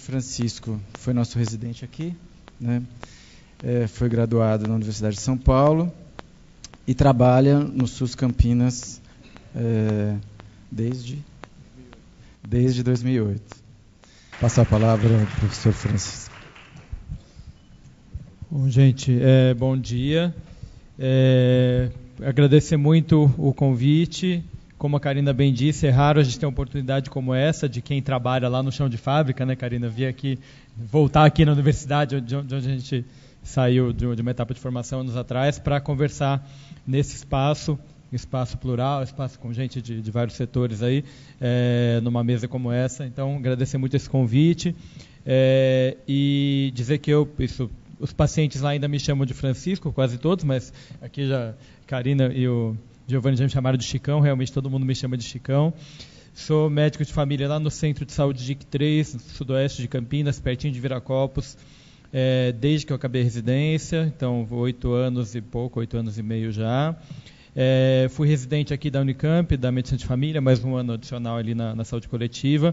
Francisco foi nosso residente aqui, né? É, foi graduado na Universidade de São Paulo e trabalha no SUS Campinas é, desde, desde 2008. Passar a palavra ao professor Francisco. Bom, gente, é, bom dia. É, agradecer muito o convite como a Karina bem disse, é raro a gente ter uma oportunidade como essa de quem trabalha lá no chão de fábrica, né, Karina? Vir aqui, voltar aqui na universidade, de onde a gente saiu de uma etapa de formação anos atrás, para conversar nesse espaço espaço plural, espaço com gente de, de vários setores aí, é, numa mesa como essa. Então, agradecer muito esse convite é, e dizer que eu, isso, os pacientes lá ainda me chamam de Francisco, quase todos, mas aqui já Karina e o Giovanni já me chamaram de Chicão, realmente todo mundo me chama de Chicão. Sou médico de família lá no Centro de Saúde DIC 3, no sudoeste de Campinas, pertinho de Viracopos, é, desde que eu acabei a residência, então oito anos e pouco, oito anos e meio já. É, fui residente aqui da Unicamp, da Medicina de Família, mais um ano adicional ali na, na saúde coletiva.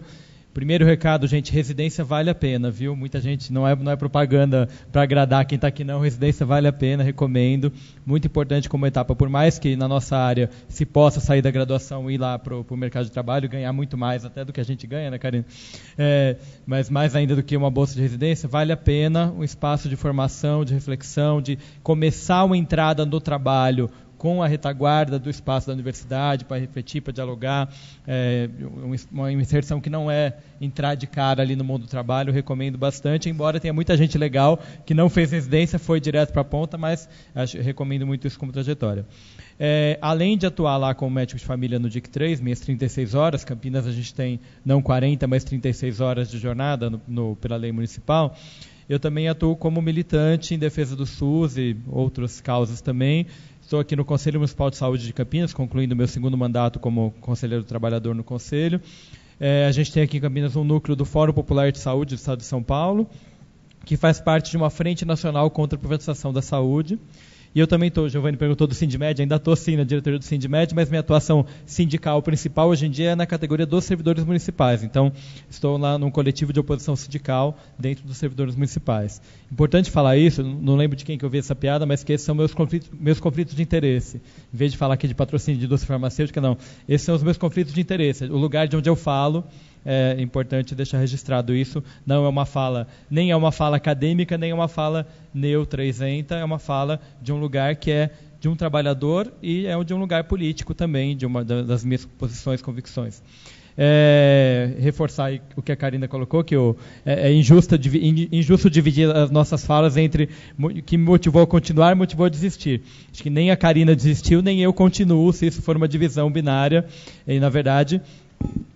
Primeiro recado, gente, residência vale a pena, viu? Muita gente não é, não é propaganda para agradar quem está aqui não, residência vale a pena, recomendo. Muito importante como etapa, por mais que na nossa área se possa sair da graduação e ir lá para o mercado de trabalho, ganhar muito mais até do que a gente ganha, né, Karina? É, mas mais ainda do que uma bolsa de residência, vale a pena um espaço de formação, de reflexão, de começar uma entrada no trabalho com a retaguarda do espaço da universidade para refletir, para dialogar. É, uma inserção que não é entrar de cara ali no mundo do trabalho, recomendo bastante, embora tenha muita gente legal que não fez residência, foi direto para a ponta, mas acho, recomendo muito isso como trajetória. É, além de atuar lá como médico de família no DIC 3, minhas 36 horas, Campinas a gente tem não 40, mas 36 horas de jornada no, no, pela lei municipal, eu também atuo como militante em defesa do SUS e outras causas também, Estou aqui no Conselho Municipal de Saúde de Campinas, concluindo meu segundo mandato como conselheiro trabalhador no Conselho. É, a gente tem aqui em Campinas um núcleo do Fórum Popular de Saúde do Estado de São Paulo, que faz parte de uma frente nacional contra a privatização da saúde. E eu também estou, o Giovanni perguntou do Sindmed, ainda estou sim na diretoria do Sindmed, mas minha atuação sindical principal hoje em dia é na categoria dos servidores municipais. Então, estou lá num coletivo de oposição sindical dentro dos servidores municipais. Importante falar isso, não lembro de quem que eu vi essa piada, mas que esses são meus conflitos, meus conflitos de interesse. Em vez de falar aqui de patrocínio de indústria farmacêutica, não. Esses são os meus conflitos de interesse, o lugar de onde eu falo é importante deixar registrado isso. Não é uma fala, nem é uma fala acadêmica, nem é uma fala neutra, isenta, é uma fala de um lugar que é de um trabalhador e é de um lugar político também, de uma das minhas posições, convicções. É, reforçar o que a Karina colocou, que o, é, é injusto, injusto, dividir as nossas falas entre que motivou a continuar e motivou a desistir. Acho que nem a Karina desistiu, nem eu continuo, se isso for uma divisão binária. E, na verdade,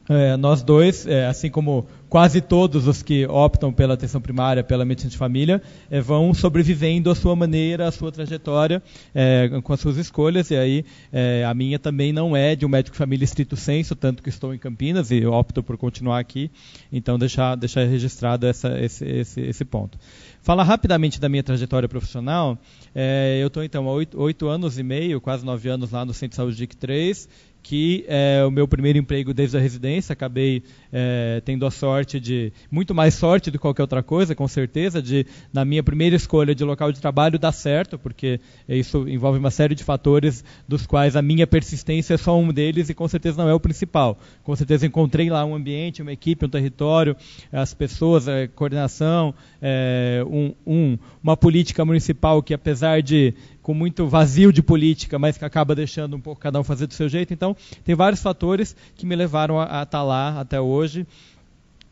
é, nós dois, é, assim como quase todos os que optam pela atenção primária, pela medicina de família, é, vão sobrevivendo à sua maneira, à sua trajetória, é, com as suas escolhas. E aí, é, a minha também não é de um médico de família estrito senso, tanto que estou em Campinas e opto por continuar aqui. Então, deixar, deixar registrado essa, esse, esse, esse ponto. Falar rapidamente da minha trajetória profissional, é, eu estou então há oito, oito anos e meio, quase nove anos lá no Centro de Saúde DIC 3, que é o meu primeiro emprego desde a residência. Acabei é, tendo a sorte de, muito mais sorte do que qualquer outra coisa, com certeza, de, na minha primeira escolha de local de trabalho, dar certo, porque isso envolve uma série de fatores dos quais a minha persistência é só um deles e com certeza não é o principal. Com certeza encontrei lá um ambiente, uma equipe, um território, as pessoas, a coordenação, é, um, um, uma política municipal que, apesar de com muito vazio de política, mas que acaba deixando um pouco cada um fazer do seu jeito. Então, tem vários fatores que me levaram a estar tá lá até hoje.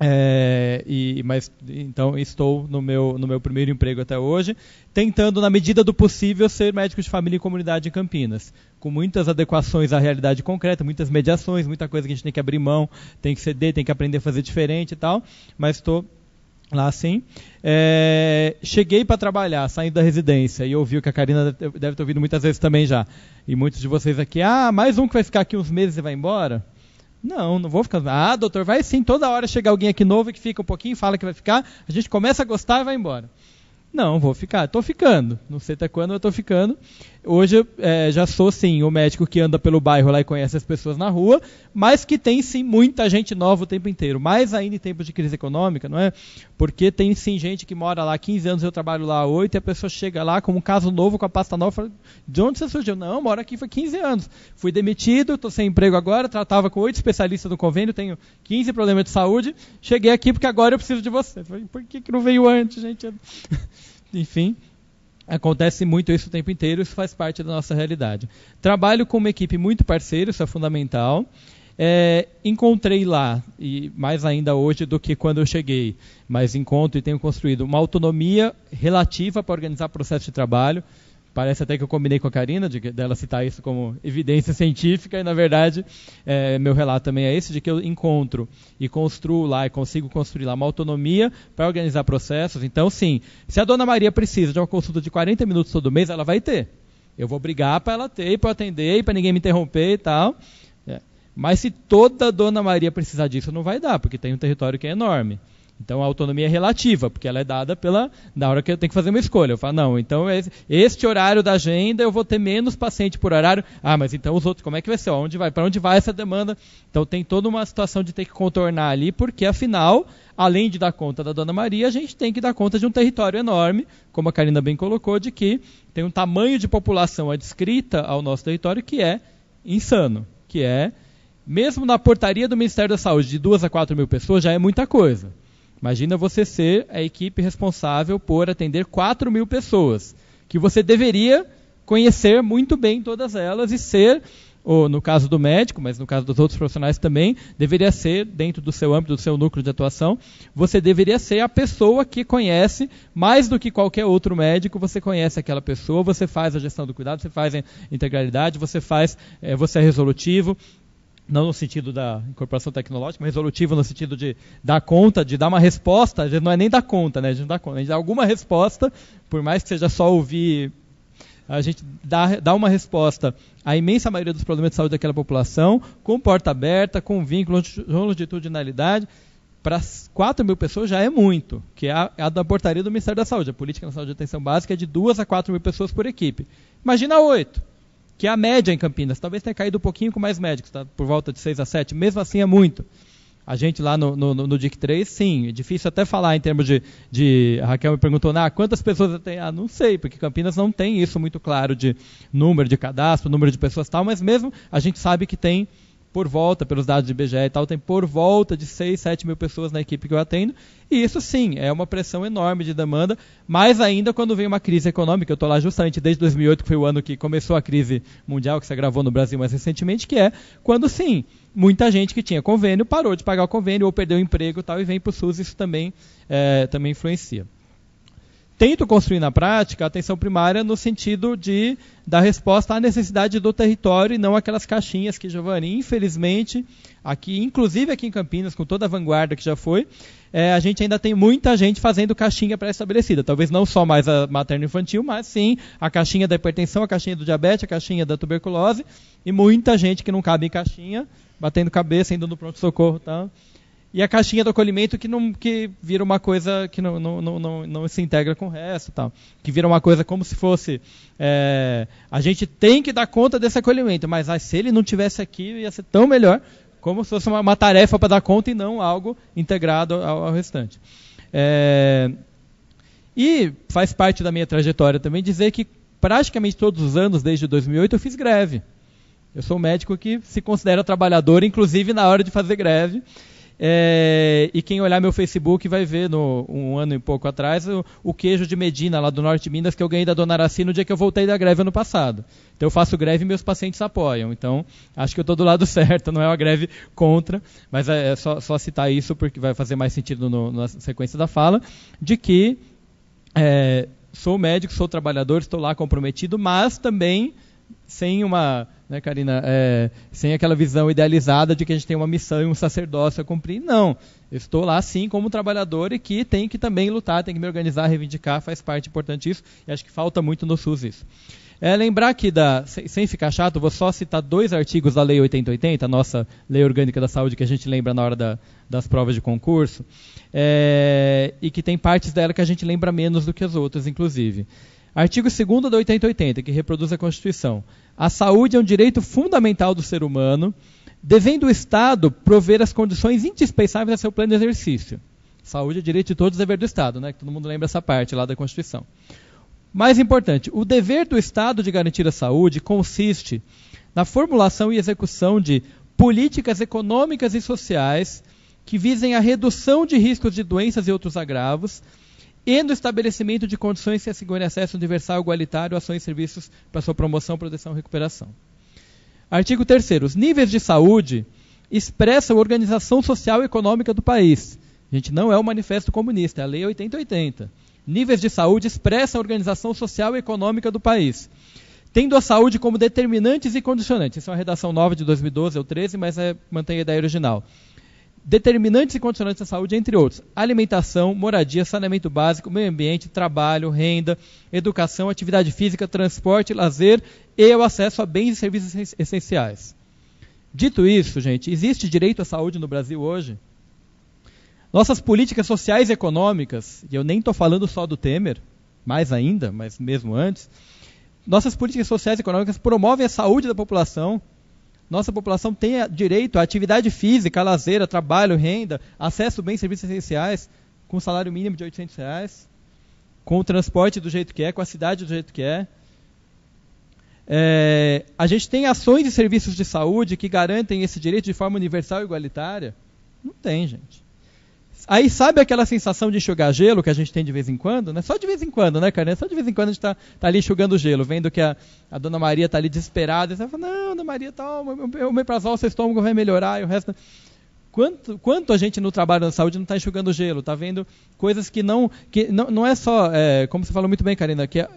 É, e, mas então estou no meu, no meu primeiro emprego até hoje, tentando, na medida do possível, ser médico de família e comunidade em Campinas, com muitas adequações à realidade concreta, muitas mediações, muita coisa que a gente tem que abrir mão, tem que ceder, tem que aprender a fazer diferente e tal, mas estou lá sim. É, cheguei para trabalhar, saindo da residência, e ouvi o que a Karina deve ter ouvido muitas vezes também já. E muitos de vocês aqui, ah, mais um que vai ficar aqui uns meses e vai embora? Não, não vou ficar. Ah, doutor, vai sim, toda hora chega alguém aqui novo que fica um pouquinho, fala que vai ficar, a gente começa a gostar e vai embora. Não, vou ficar. Estou ficando. Não sei até quando, eu ficando. Hoje é, já sou, sim, o médico que anda pelo bairro lá e conhece as pessoas na rua, mas que tem, sim, muita gente nova o tempo inteiro. Mais ainda em tempos de crise econômica, não é? Porque tem, sim, gente que mora lá há 15 anos, eu trabalho lá há 8, e a pessoa chega lá com um caso novo, com a pasta nova, fala, de onde você surgiu? Não, moro aqui, foi 15 anos. Fui demitido, Estou sem emprego agora, tratava com oito especialistas do convênio, tenho 15 problemas de saúde, cheguei aqui porque agora eu preciso de você. Por que, que não veio antes, gente? enfim, acontece muito isso o tempo inteiro, isso faz parte da nossa realidade. Trabalho com uma equipe muito parceira, isso é fundamental. É, encontrei lá, e mais ainda hoje do que quando eu cheguei, mas encontro e tenho construído uma autonomia relativa para organizar processo de trabalho parece até que eu combinei com a Karina, de, dela citar isso como evidência científica, e na verdade é, meu relato também é esse, de que eu encontro e construo lá, e consigo construir lá uma autonomia para organizar processos. Então, sim, se a dona Maria precisa de uma consulta de 40 minutos todo mês, ela vai ter. Eu vou brigar para ela ter, para atender, para ninguém me interromper e tal. É. Mas se toda dona Maria precisar disso, não vai dar, porque tem um território que é enorme. Então a autonomia é relativa, porque ela é dada pela na hora que eu tenho que fazer uma escolha. Eu falo, não, então é este horário da agenda eu vou ter menos paciente por horário. Ah, mas então os outros, como é que vai ser? Onde vai? Para onde vai essa demanda? Então tem toda uma situação de ter que contornar ali, porque afinal, além de dar conta da Dona Maria, a gente tem que dar conta de um território enorme, como a Karina bem colocou, de que tem um tamanho de população adscrita ao nosso território que é insano, que é mesmo na portaria do Ministério da Saúde de 2 a 4 mil pessoas já é muita coisa. Imagina você ser a equipe responsável por atender 4 mil pessoas, que você deveria conhecer muito bem todas elas e ser, ou no caso do médico, mas no caso dos outros profissionais também, deveria ser, dentro do seu âmbito, do seu núcleo de atuação, você deveria ser a pessoa que conhece, mais do que qualquer outro médico, você conhece aquela pessoa, você faz a gestão do cuidado, você faz a integralidade, você faz, é, você é resolutivo, não no sentido da incorporação tecnológica, mas resolutivo no sentido de dar conta, de dar uma resposta, a gente não é nem dar conta, né? A gente dá conta, a gente dá alguma resposta, por mais que seja só ouvir, a gente dá, dá uma resposta à imensa maioria dos problemas de saúde daquela população, com porta aberta, com vínculo, longitudinalidade, para 4 mil pessoas já é muito, que é a, é a da portaria do Ministério da Saúde. A política nacional de atenção básica é de 2 a 4 mil pessoas por equipe. Imagina 8 que é a média em Campinas. Talvez tenha caído um pouquinho com mais médicos, tá? por volta de 6 a 7. Mesmo assim é muito. A gente lá no, no, no DIC 3, sim, é difícil até falar em termos de, de. A Raquel me perguntou, ah, quantas pessoas tem? Ah, não sei, porque Campinas não tem isso muito claro de número de cadastro, número de pessoas tal, mas mesmo a gente sabe que tem por volta, pelos dados de IBGE e tal, tem por volta de 6, 7 mil pessoas na equipe que eu atendo. E isso sim, é uma pressão enorme de demanda, mais ainda quando vem uma crise econômica. Eu estou lá justamente desde 2008, que foi o ano que começou a crise mundial, que se agravou no Brasil mais recentemente, que é quando sim, muita gente que tinha convênio parou de pagar o convênio ou perdeu o emprego e tal, e vem para o SUS, isso também, é, também influencia tento construir na prática a atenção primária no sentido de dar resposta à necessidade do território e não aquelas caixinhas que, Giovanni, infelizmente, aqui, inclusive aqui em Campinas, com toda a vanguarda que já foi, é, a gente ainda tem muita gente fazendo caixinha pré-estabelecida. Talvez não só mais a materno-infantil, mas sim a caixinha da hipertensão, a caixinha do diabetes, a caixinha da tuberculose e muita gente que não cabe em caixinha, batendo cabeça, indo no pronto-socorro tá? e a caixinha do acolhimento que não que vira uma coisa que não, não, não, não, não se integra com o resto tal que vira uma coisa como se fosse é, a gente tem que dar conta desse acolhimento mas ah, se ele não tivesse aqui ia ser tão melhor como se fosse uma, uma tarefa para dar conta e não algo integrado ao, ao restante é, e faz parte da minha trajetória também dizer que praticamente todos os anos desde 2008 eu fiz greve eu sou um médico que se considera trabalhador inclusive na hora de fazer greve é, e quem olhar meu Facebook vai ver, no, um ano e pouco atrás, o, o, queijo de Medina, lá do Norte de Minas, que eu ganhei da Dona Araci no dia que eu voltei da greve ano passado. Então eu faço greve e meus pacientes apoiam. Então acho que eu estou do lado certo, não é uma greve contra, mas é, é, só, só citar isso porque vai fazer mais sentido no, na sequência da fala, de que é, sou médico, sou trabalhador, estou lá comprometido, mas também sem uma, né, Karina, é, sem aquela visão idealizada de que a gente tem uma missão e um sacerdócio a cumprir. Não, eu estou lá sim como trabalhador e que tem que também lutar, tem que me organizar, reivindicar, faz parte importante disso. E acho que falta muito no SUS isso. É, lembrar aqui, da, sem ficar chato, vou só citar dois artigos da Lei 8080, a nossa Lei Orgânica da Saúde que a gente lembra na hora da, das provas de concurso, é, e que tem partes dela que a gente lembra menos do que as outras, inclusive. Artigo 2 da 8080, que reproduz a Constituição. A saúde é um direito fundamental do ser humano, devendo o Estado prover as condições indispensáveis a seu pleno exercício. Saúde é direito de todos, é dever do Estado, né? Que todo mundo lembra essa parte lá da Constituição. Mais importante, o dever do Estado de garantir a saúde consiste na formulação e execução de políticas econômicas e sociais que visem a redução de riscos de doenças e outros agravos, e no estabelecimento de condições que assegurem acesso universal, igualitário, a ações e serviços para sua promoção, proteção e recuperação. Artigo 3 Os níveis de saúde expressam a organização social e econômica do país. A gente não é o manifesto comunista, é a lei 8080. Níveis de saúde expressam a organização social e econômica do país. Tendo a saúde como determinantes e condicionantes. Isso é uma redação nova de 2012 ou 13, mas é, mantém a ideia original determinantes e condicionantes da saúde, entre outros. Alimentação, moradia, saneamento básico, meio ambiente, trabalho, renda, educação, atividade física, transporte, lazer e o acesso a bens e serviços essenciais. Dito isso, gente, existe direito à saúde no Brasil hoje? Nossas políticas sociais e econômicas, e eu nem estou falando só do Temer, mais ainda, mas mesmo antes, nossas políticas sociais e econômicas promovem a saúde da população, nossa população tenha direito à atividade física, lazer, trabalho, renda, acesso a bens e serviços essenciais, com salário mínimo de 800 reais, com o transporte do jeito que é, com a cidade do jeito que é. é a gente tem ações e serviços de saúde que garantem esse direito de forma universal e igualitária? Não tem, gente. Aí sabe aquela sensação de enxugar gelo que a gente tem de vez em quando? Né? Só de vez em quando, né, cara? Só de vez em quando a gente está tá ali enxugando gelo, vendo que a, a dona Maria está ali desesperada. E você fala, não, dona Maria, tá, o meprazol, seu estômago vai melhorar e o resto... Tá- quanto, quanto a gente no trabalho da saúde não está enxugando gelo, está vendo coisas que não, que não, não é só, é, como você falou muito bem, Karina, que é,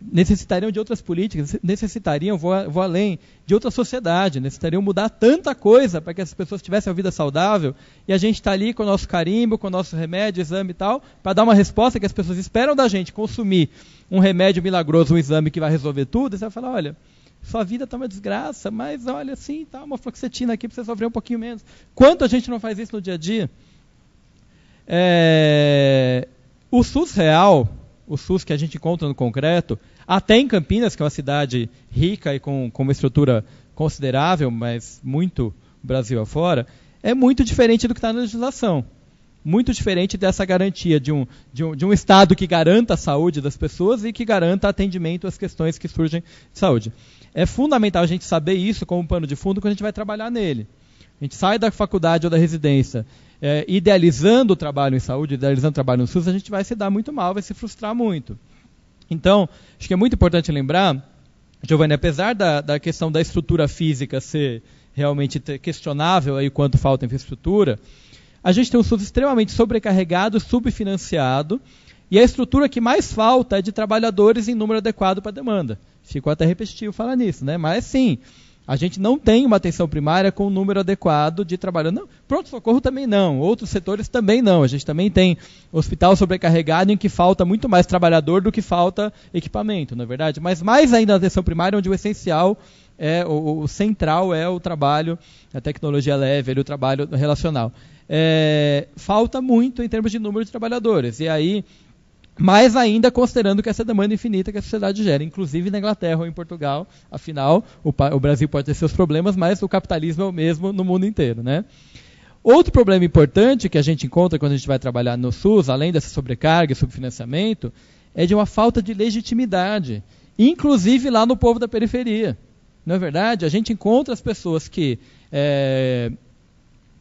necessitariam de outras políticas, necessitariam, vou, vou além, de outra sociedade, necessitariam mudar tanta coisa para que essas pessoas tivessem a vida saudável, e a gente está ali com o nosso carimbo, com o nosso remédio, exame e tal, para dar uma resposta que as pessoas esperam da gente consumir um remédio milagroso, um exame que vai resolver tudo, e você vai falar, olha, sua vida está uma desgraça, mas olha assim, tá uma floxetina aqui para você sofrer um pouquinho menos. Quanto a gente não faz isso no dia a dia? É... O SUS real, o SUS que a gente encontra no concreto, até em Campinas, que é uma cidade rica e com, com uma estrutura considerável, mas muito Brasil afora, é muito diferente do que está na legislação. Muito diferente dessa garantia de um, de, um, de um Estado que garanta a saúde das pessoas e que garanta atendimento às questões que surgem de saúde. É fundamental a gente saber isso como pano de fundo quando a gente vai trabalhar nele. A gente sai da faculdade ou da residência é, idealizando o trabalho em saúde, idealizando o trabalho no SUS, a gente vai se dar muito mal, vai se frustrar muito. Então, acho que é muito importante lembrar, Giovanni, apesar da, da questão da estrutura física ser realmente questionável aí quanto falta infraestrutura, a gente tem um SUS extremamente sobrecarregado, subfinanciado, e a estrutura que mais falta é de trabalhadores em número adequado para a demanda. Ficou até repetitivo falar nisso, né? Mas sim, a gente não tem uma atenção primária com o um número adequado de trabalhadores. Pronto-socorro também não, outros setores também não. A gente também tem hospital sobrecarregado em que falta muito mais trabalhador do que falta equipamento, na é verdade? Mas mais ainda na atenção primária, onde o essencial é, o, o central é o trabalho, a tecnologia leve, o trabalho relacional. É, falta muito em termos de número de trabalhadores. E aí mas ainda considerando que essa demanda infinita que a sociedade gera, inclusive na Inglaterra ou em Portugal, afinal, o, o, Brasil pode ter seus problemas, mas o capitalismo é o mesmo no mundo inteiro. Né? Outro problema importante que a gente encontra quando a gente vai trabalhar no SUS, além dessa sobrecarga e subfinanciamento, é de uma falta de legitimidade, inclusive lá no povo da periferia. Não é verdade? A gente encontra as pessoas que, é,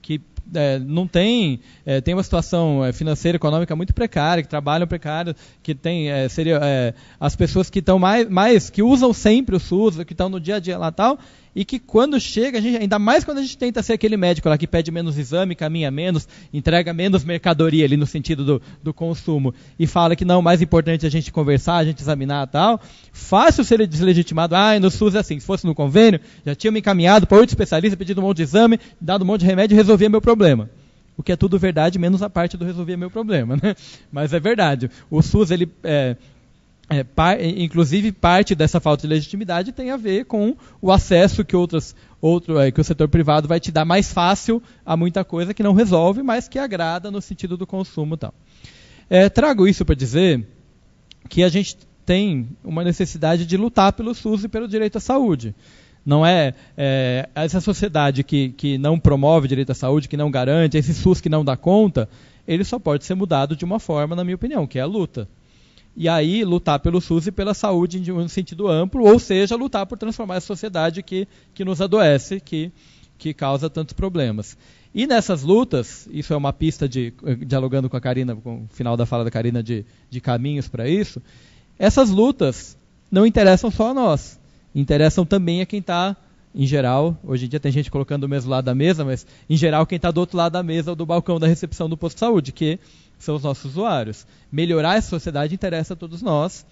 que é, não tem, é, tem uma situação é, financeira, econômica muito precária, que trabalham precário, que tem, é, seria é, as pessoas que estão mais, mais, que usam sempre o SUS, que estão no dia a dia lá tal, e que quando chega, a gente, ainda mais quando a gente tenta ser aquele médico lá que pede menos exame, caminha menos, entrega menos mercadoria ali no sentido do, do consumo, e fala que não, o mais importante é a gente conversar, a gente examinar e tal, fácil ser deslegitimado. Ah, no SUS é assim, se fosse no convênio, já tinha me encaminhado para outro especialista, pedido um monte de exame, dado um monte de remédio e resolvia meu problema. O que é tudo verdade, menos a parte do resolver meu problema, né? Mas é verdade. O SUS, ele, é, é, inclusive parte dessa falta de legitimidade tem a ver com o acesso que outras outro é, que o setor privado vai te dar mais fácil a muita coisa que não resolve mas que agrada no sentido do consumo tal é, trago isso para dizer que a gente tem uma necessidade de lutar pelo SUS e pelo direito à saúde não é, é, essa sociedade que, que não promove direito à saúde que não garante esse SUS que não dá conta ele só pode ser mudado de uma forma na minha opinião que é a luta e aí lutar pelo SUS e pela saúde em um sentido amplo, ou seja, lutar por transformar a sociedade que, que nos adoece, que, que causa tantos problemas. E nessas lutas, isso é uma pista de, dialogando com a Karina, com o final da fala da Karina, de, de caminhos para isso, essas lutas não interessam só a nós, interessam também a quem está em geral, hoje em dia tem gente colocando o mesmo lado da mesa, mas em geral quem está do outro lado da mesa ou do balcão da recepção do posto de saúde, que são os nossos usuários. Melhorar essa sociedade interessa a todos nós.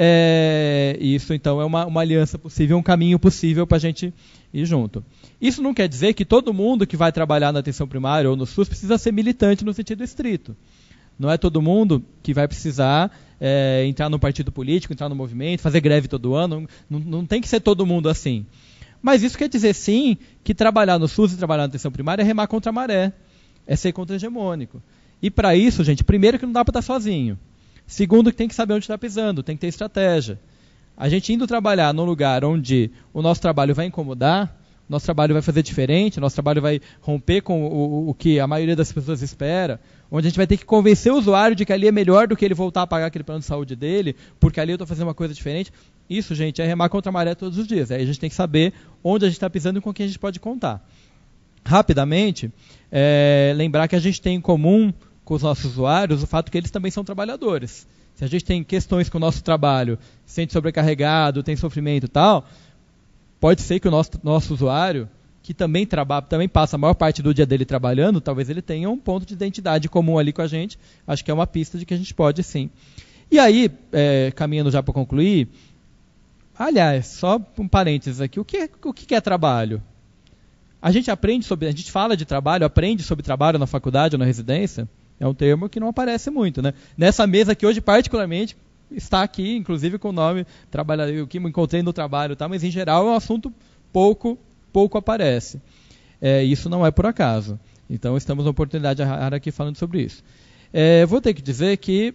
É, isso então é uma, uma aliança possível, um caminho possível para a gente ir junto. Isso não quer dizer que todo mundo que vai trabalhar na atenção primária ou no SUS precisa ser militante no sentido estrito. Não é todo mundo que vai precisar é, entrar no partido político, entrar no movimento, fazer greve todo ano. Não, não tem que ser todo mundo assim. Mas isso quer dizer sim que trabalhar no SUS e trabalhar na atenção primária é remar contra a maré, é ser contra-hegemônico. E para isso, gente, primeiro que não dá para estar tá sozinho. Segundo que tem que saber onde está pisando, tem que ter estratégia. A gente indo trabalhar num lugar onde o nosso trabalho vai incomodar, nosso trabalho vai fazer diferente, nosso trabalho vai romper com o, o, que a maioria das pessoas espera, onde a gente vai ter que convencer o usuário de que ali é melhor do que ele voltar a pagar aquele plano de saúde dele, porque ali eu estou fazendo uma coisa diferente. Isso, gente, é remar contra a maré todos os dias. Aí a gente tem que saber onde a gente está pisando e com quem a gente pode contar. Rapidamente, é, lembrar que a gente tem em comum com os nossos usuários o fato que eles também são trabalhadores. Se a gente tem questões com o nosso trabalho, se sente sobrecarregado, tem sofrimento e tal, pode ser que o nosso, nosso usuário, que também trabalha, também passa a maior parte do dia dele trabalhando, talvez ele tenha um ponto de identidade comum ali com a gente. Acho que é uma pista de que a gente pode sim. E aí, é, caminhando já para concluir, aliás, só um parênteses aqui, o que, é, o que é trabalho? A gente aprende sobre, a gente fala de trabalho, aprende sobre trabalho na faculdade ou na residência, é um termo que não aparece muito, né? Nessa mesa que hoje, particularmente, está aqui, inclusive com o nome o que me encontrei no trabalho, tá? mas em geral é um assunto pouco, pouco aparece. É, isso não é por acaso. Então estamos na oportunidade rara aqui falando sobre isso. É, vou ter que dizer que,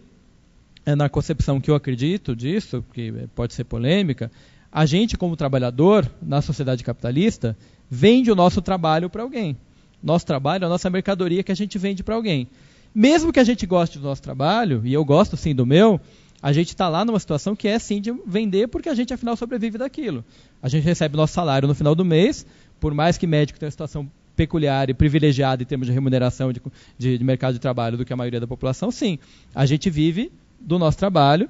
é, na concepção que eu acredito disso, que pode ser polêmica, a gente como trabalhador, na sociedade capitalista, vende o nosso trabalho para alguém. Nosso trabalho é a nossa mercadoria que a gente vende para alguém mesmo que a gente goste do nosso trabalho, e eu gosto sim do meu, a gente está lá numa situação que é sim de vender, porque a gente afinal sobrevive daquilo. A gente recebe nosso salário no final do mês, por mais que médico tenha uma situação peculiar e privilegiada em termos de remuneração de, de, de mercado de trabalho do que a maioria da população, sim. A gente vive do nosso trabalho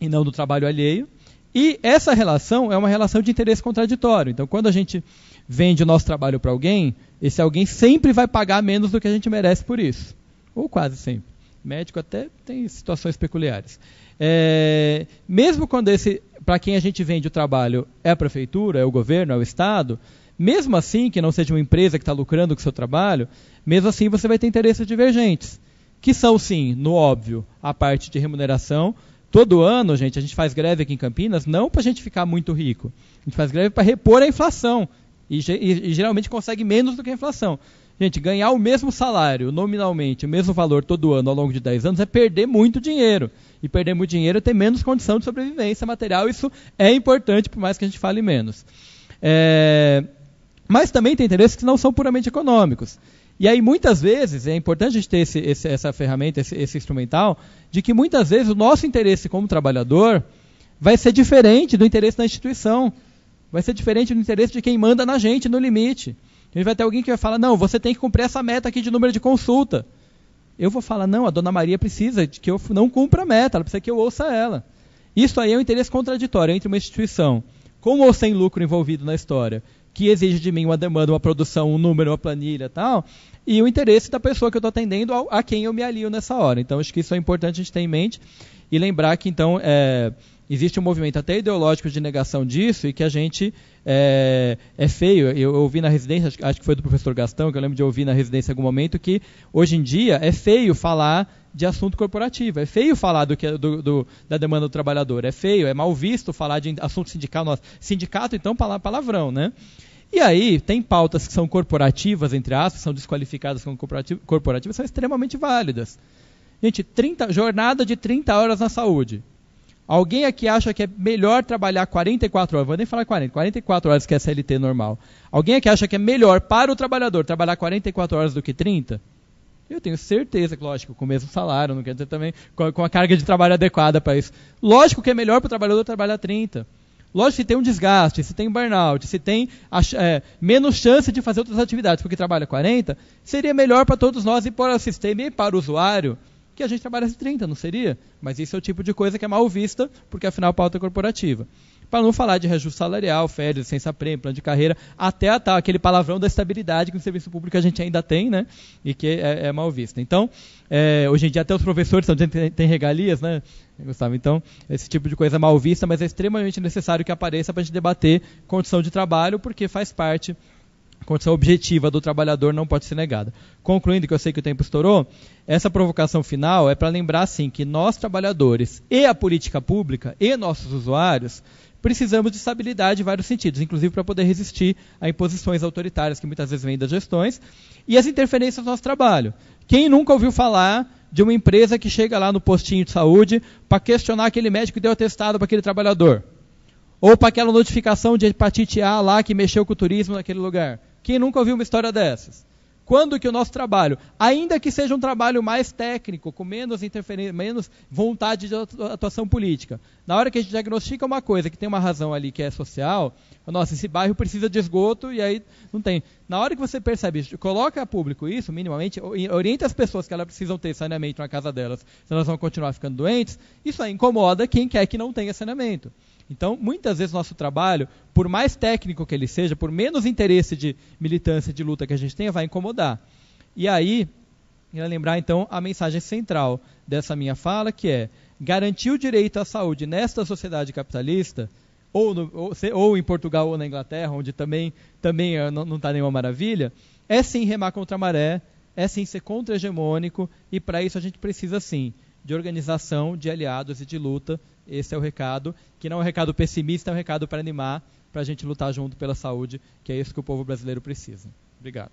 e não do trabalho alheio. E essa relação é uma relação de interesse contraditório. Então, quando a gente vende o nosso trabalho para alguém, esse alguém sempre vai pagar menos do que a gente merece por isso ou quase sempre. Médico até tem situações peculiares. É, mesmo quando esse, para quem a gente vende o trabalho, é a prefeitura, é o governo, é o Estado, mesmo assim, que não seja uma empresa que está lucrando com o seu trabalho, mesmo assim você vai ter interesses divergentes, que são, sim, no óbvio, a parte de remuneração. Todo ano, gente, a gente faz greve aqui em Campinas, não para a gente ficar muito rico. A gente faz greve para repor a inflação. E, e, e geralmente consegue menos do que a inflação. Gente, ganhar o mesmo salário, nominalmente, o mesmo valor todo ano ao longo de 10 anos é perder muito dinheiro. E perder muito dinheiro é ter menos condição de sobrevivência material. Isso é importante, por mais que a gente fale menos. É... Mas também tem interesses que não são puramente econômicos. E aí, muitas vezes, é importante a gente ter esse, esse, essa ferramenta, esse, esse instrumental, de que muitas vezes o nosso interesse como trabalhador vai ser diferente do interesse da instituição. Vai ser diferente do interesse de quem manda na gente, no limite gente vai ter alguém que vai falar: não, você tem que cumprir essa meta aqui de número de consulta. Eu vou falar: não, a dona Maria precisa de que eu não cumpra a meta, ela precisa que eu ouça ela. Isso aí é um interesse contraditório entre uma instituição com ou sem lucro envolvido na história, que exige de mim uma demanda, uma produção, um número, uma planilha tal, e o interesse da pessoa que eu estou atendendo a, a, quem eu me alio nessa hora. Então, acho que isso é importante a gente ter em mente e lembrar que, então, é, existe um movimento até ideológico de negação disso e que a gente é, é feio. Eu, ouvi na residência, acho, acho, que foi do professor Gastão, que eu lembro de ouvir na residência em algum momento, que hoje em dia é feio falar de assunto corporativo, é feio falar do que é, do, do, da demanda do trabalhador, é feio, é mal visto falar de assunto sindical. Nossa, sindicato, então, palavrão, né? E aí, tem pautas que são corporativas, entre aspas, são desqualificadas como corporativas, são extremamente válidas. Gente, 30, jornada de 30 horas na saúde. Alguém aqui acha que é melhor trabalhar 44 horas, vou nem falar 40, 44 horas que é CLT normal. Alguém aqui acha que é melhor para o trabalhador trabalhar 44 horas do que 30? Eu tenho certeza que, lógico, com o mesmo salário, não quer dizer também com a carga de trabalho adequada para isso. Lógico que é melhor para o trabalhador trabalhar 30. Lógico, se tem um desgaste, se tem um burnout, se tem é, menos chance de fazer outras atividades porque trabalha 40, seria melhor para todos nós e para o sistema e para o usuário que a gente trabalhasse 30, não seria? Mas isso é o tipo de coisa que é mal vista, porque afinal a pauta é corporativa. Para não falar de reajuste salarial, férias, licença prêmio, plano de carreira, até a, tal aquele palavrão da estabilidade que no serviço público a gente ainda tem, né? E que é, é mal vista. Então, é, hoje em dia até os professores estão dizendo tem regalias, né? Gustavo, então, esse tipo de coisa é mal vista, mas é extremamente necessário que apareça para a gente debater condição de trabalho, porque faz parte condição objetiva do trabalhador não pode ser negada. Concluindo, que eu sei que o tempo estourou, essa provocação final é para lembrar, sim, que nós, trabalhadores, e a política pública, e nossos usuários, precisamos de estabilidade em vários sentidos, inclusive para poder resistir a imposições autoritárias que muitas vezes vêm das gestões, e as interferências no nosso trabalho. Quem nunca ouviu falar de uma empresa que chega lá no postinho de saúde para questionar aquele médico que deu atestado para aquele trabalhador? Ou para aquela notificação de hepatite A lá que mexeu com o turismo naquele lugar? Quem nunca ouviu uma história dessas? Quando que o nosso trabalho, ainda que seja um trabalho mais técnico, com menos interferência, menos vontade de atuação política, na hora que a gente diagnostica uma coisa que tem uma razão ali que é social, nossa, esse bairro precisa de esgoto e aí não tem. Na hora que você percebe, coloca a público isso, minimamente, orienta as pessoas que elas precisam ter saneamento na casa delas, senão elas vão continuar ficando doentes, isso aí incomoda quem quer que não tenha saneamento. Então, muitas vezes nosso trabalho, por mais técnico que ele seja, por menos interesse de militância, de luta que a gente tenha, vai incomodar. E aí, eu lembrar então a mensagem central dessa minha fala, que é garantir o direito à saúde nesta sociedade capitalista, ou, no, ou, ou em Portugal ou na Inglaterra, onde também, também eh, não está nenhuma maravilha, é sim remar contra a maré, é sim ser contra-hegemônico, e para isso a gente precisa sim de organização, de aliados e de luta esse é o recado, que não é um recado pessimista, é um recado para animar, para a gente lutar junto pela saúde, que é isso que o povo brasileiro precisa. Obrigado.